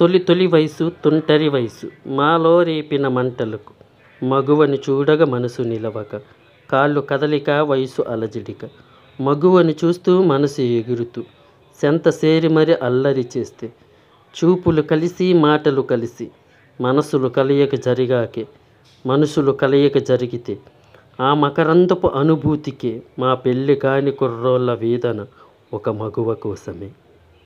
తొలి తొలి వయసు తుంటరి వయసు మాలో రేపిన మంటలకు మగువని చూడగ మనసు నిలవక కాళ్ళు కదలిక వయసు అలజడిక మగువని చూస్తూ మనసు ఎగురుతూ సెంత సేరి మరి అల్లరి చేస్తే చూపులు కలిసి మాటలు కలిసి మనసులు కలియక జరిగాకే మనసులు కలియక జరిగితే ఆ మకరందపు అనుభూతికే మా పెళ్ళి కాని కుర్రోళ్ళ వేదన ఒక మగువ కోసమే